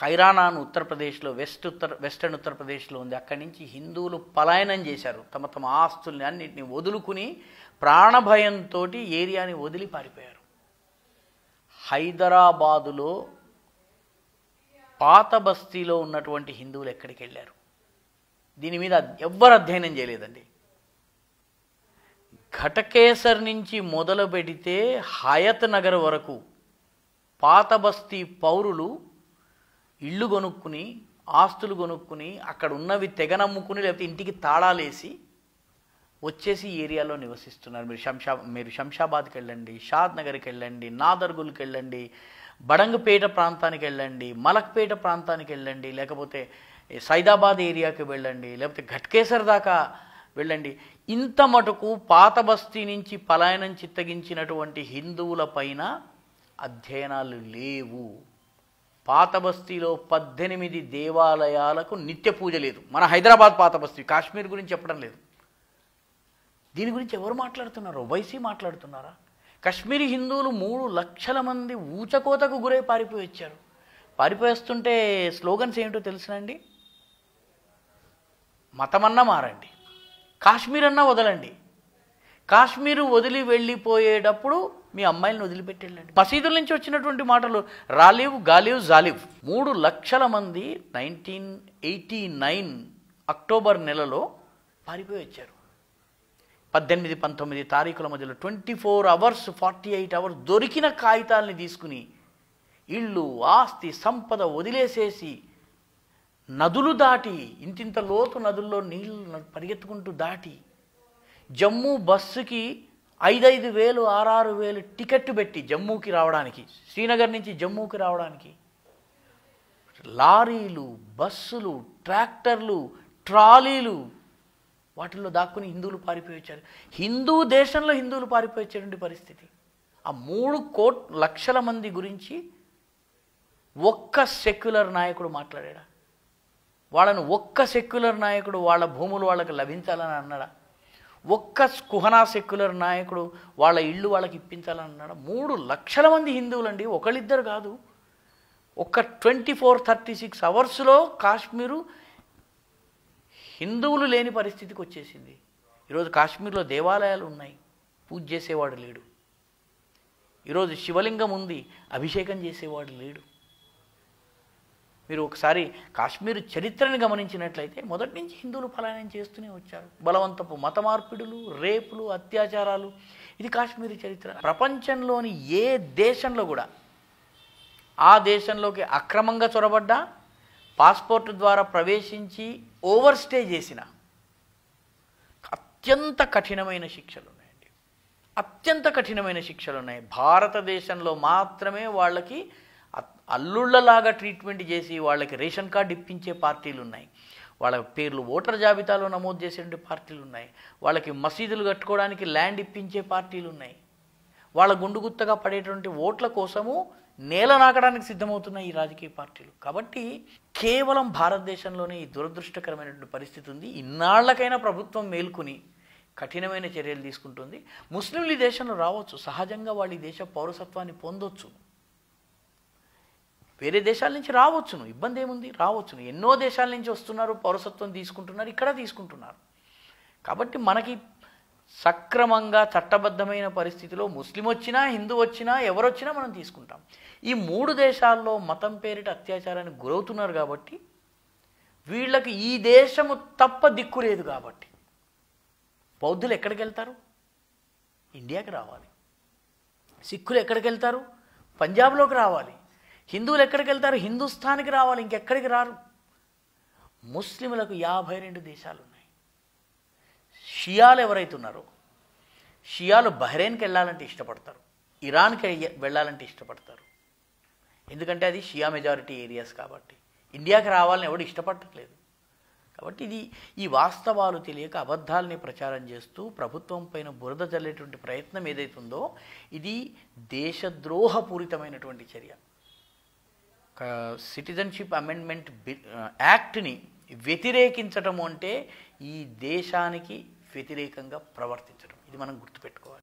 ఖైరానా అని ఉత్తరప్రదేశ్లో వెస్ట్ ఉత్తర వెస్టర్న్ ఉత్తరప్రదేశ్లో ఉంది అక్కడి నుంచి హిందువులు పలాయనం చేశారు తమ తమ ఆస్తుల్ని అన్నింటినీ వదులుకుని ప్రాణభయంతో ఏరియాని వదిలి పారిపోయారు హైదరాబాదులో పాత బస్తీలో ఉన్నటువంటి హిందువులు ఎక్కడికి వెళ్ళారు దీని మీద ఎవ్వరు అధ్యయనం చేయలేదండి ఘటకేసర్ నుంచి మొదలు పెడితే హయత్ నగర్ వరకు పాత బస్తీ పౌరులు ఇళ్ళు కొనుక్కుని ఆస్తులు కొనుక్కుని అక్కడ ఉన్నవి తెగనమ్ముకుని లేకపోతే ఇంటికి తాళాలేసి వచ్చేసి ఏరియాలో నివసిస్తున్నారు మీరు శంషా మీరు శంషాబాద్కి వెళ్ళండి షాద్ నగర్కి వెళ్ళండి నాదర్గుల్కి వెళ్ళండి బడంగపేట ప్రాంతానికి వెళ్ళండి మలక్పేట ప్రాంతానికి వెళ్ళండి లేకపోతే సైదాబాద్ ఏరియాకి వెళ్ళండి లేకపోతే ఘట్కేసర్ దాకా వెళ్ళండి ఇంత మటుకు పాత బస్తీ నుంచి పలాయనం చిత్తగించినటువంటి హిందువుల పైన అధ్యయనాలు లేవు పాతబస్తీలో పద్దెనిమిది దేవాలయాలకు నిత్య పూజ లేదు మన హైదరాబాద్ పాతబస్తీ కాశ్మీర్ గురించి చెప్పడం లేదు దీని గురించి ఎవరు మాట్లాడుతున్నారు వైసీ మాట్లాడుతున్నారా కాశ్మీర్ హిందువులు మూడు లక్షల మంది ఊచకోతకు గురై పారిపోయి వచ్చారు పారిపోయేస్తుంటే స్లోగన్స్ ఏమిటో తెలుసునండి మతమన్నా మారండి కాశ్మీర్ అన్నా వదలండి కాశ్మీరు వదిలి వెళ్ళిపోయేటప్పుడు మీ అమ్మాయిలను వదిలిపెట్టేళ్ళండి మసీదుల నుంచి వచ్చినటువంటి మాటలు రాలేవు గాలేవు జాలేవు మూడు లక్షల మంది నైన్టీన్ ఎయిటీ నైన్ అక్టోబర్ నెలలో పారిపోయి వచ్చారు పద్దెనిమిది పంతొమ్మిది తారీఖుల మధ్యలో twenty four hours forty eight hours దొరికిన కాగితాలని తీసుకుని ఇళ్ళు ఆస్తి సంపద వదిలేసేసి నదులు దాటి ఇంతింత లోతు నదుల్లో నీళ్ళు పరిగెత్తుకుంటూ దాటి జమ్మూ బస్సుకి ఐదైదు వేలు ఆరారు వేలు టికెట్ పెట్టి జమ్మూకి రావడానికి శ్రీనగర్ నుంచి జమ్మూకి రావడానికి లారీలు బస్సులు ట్రాక్టర్లు ట్రాలీలు వాటిల్లో దాక్కుని హిందువులు పారిపోయొచ్చారు హిందూ దేశంలో హిందువులు పారిపోయొచ్చేటువంటి పరిస్థితి ఆ మూడు కోట్ లక్షల మంది గురించి ఒక్క సెక్యులర్ నాయకుడు మాట్లాడా వాళ్ళను ఒక్క సెక్యులర్ నాయకుడు వాళ్ళ భూములు వాళ్ళకి లభించాలని అన్నాడా ఒక్క కుహనా సెక్యులర్ నాయకుడు వాళ్ళ ఇళ్ళు వాళ్ళకి ఇప్పించాలన్నాడు మూడు లక్షల మంది హిందువులండి ఒకళ్ళిద్దరు కాదు ఒక్క ట్వంటీ ఫోర్ థర్టీ సిక్స్ అవర్స్లో కాశ్మీరు హిందువులు లేని పరిస్థితికి వచ్చేసింది ఈరోజు కాశ్మీర్లో దేవాలయాలు ఉన్నాయి పూజ చేసేవాడు లేడు ఈరోజు శివలింగం ఉంది అభిషేకం చేసేవాడు లేడు మీరు ఒకసారి కాశ్మీర్ చరిత్రను గమనించినట్లయితే మొదటి నుంచి హిందువులు పలాయనం చేస్తూనే వచ్చారు బలవంతపు మత మార్పిడులు రేపులు అత్యాచారాలు ఇది కాశ్మీర్ చరిత్ర ప్రపంచంలోని ఏ దేశంలో కూడా ఆ దేశంలోకి అక్రమంగా చొరబడ్డా పాస్పోర్ట్ ద్వారా ప్రవేశించి ఓవర్స్టే చేసిన అత్యంత కఠినమైన శిక్షలు ఉన్నాయండి అత్యంత కఠినమైన శిక్షలు ఉన్నాయి భారతదేశంలో మాత్రమే వాళ్ళకి అల్లుళ్ళలాగా ట్రీట్మెంట్ చేసి వాళ్ళకి రేషన్ కార్డు ఇప్పించే పార్టీలు ఉన్నాయి వాళ్ళ పేర్లు ఓటర్ జాబితాలో నమోదు చేసేటువంటి పార్టీలు ఉన్నాయి వాళ్ళకి మసీదులు కట్టుకోవడానికి ల్యాండ్ ఇప్పించే పార్టీలు ఉన్నాయి వాళ్ళ గుండు గుత్తగా పడేటువంటి ఓట్ల కోసము నేల నాకడానికి సిద్ధమవుతున్నాయి ఈ రాజకీయ పార్టీలు కాబట్టి కేవలం భారతదేశంలోనే ఈ దురదృష్టకరమైనటువంటి పరిస్థితి ఉంది ఇన్నాళ్లకైనా ప్రభుత్వం మేల్కొని కఠినమైన చర్యలు తీసుకుంటుంది ముస్లింలు ఈ దేశంలో రావచ్చు సహజంగా వాళ్ళు ఈ దేశ పౌరసత్వాన్ని పొందొచ్చు వేరే దేశాల నుంచి రావచ్చును ఇబ్బంది ఏముంది రావచ్చును ఎన్నో దేశాల నుంచి వస్తున్నారు పౌరసత్వం తీసుకుంటున్నారు ఇక్కడ తీసుకుంటున్నారు కాబట్టి మనకి సక్రమంగా చట్టబద్ధమైన పరిస్థితిలో ముస్లిం వచ్చినా హిందూ వచ్చినా ఎవరొచ్చినా మనం తీసుకుంటాం ఈ మూడు దేశాల్లో మతం పేరిట అత్యాచారానికి గురవుతున్నారు కాబట్టి వీళ్ళకి ఈ దేశము తప్ప దిక్కు లేదు కాబట్టి బౌద్ధులు ఎక్కడికి వెళ్తారు ఇండియాకి రావాలి సిక్కులు ఎక్కడికి వెళ్తారు పంజాబ్లోకి రావాలి హిందువులు ఎక్కడికి వెళ్తారు హిందుస్థాన్కి రావాలి ఇంకెక్కడికి రారు ముస్లింలకు యాభై రెండు దేశాలు ఉన్నాయి షియాలు ఎవరైతే ఉన్నారో షియాలు బహ్రెయిన్కి వెళ్ళాలంటే ఇష్టపడతారు ఇరాన్కి వెళ్ళాలంటే ఇష్టపడతారు ఎందుకంటే అది షియా మెజారిటీ ఏరియాస్ కాబట్టి ఇండియాకి రావాలని ఎవడు ఇష్టపడట్లేదు కాబట్టి ఇది ఈ వాస్తవాలు తెలియక అబద్ధాలని ప్రచారం చేస్తూ ప్రభుత్వం పైన బురద చల్లేటువంటి ప్రయత్నం ఏదైతుందో ఇది దేశద్రోహపూరితమైనటువంటి చర్య సిటిజన్షిప్ అమెండ్మెంట్ యాక్ట్ని వ్యతిరేకించటం అంటే ఈ దేశానికి వ్యతిరేకంగా ప్రవర్తించడం ఇది మనం గుర్తుపెట్టుకోవాలి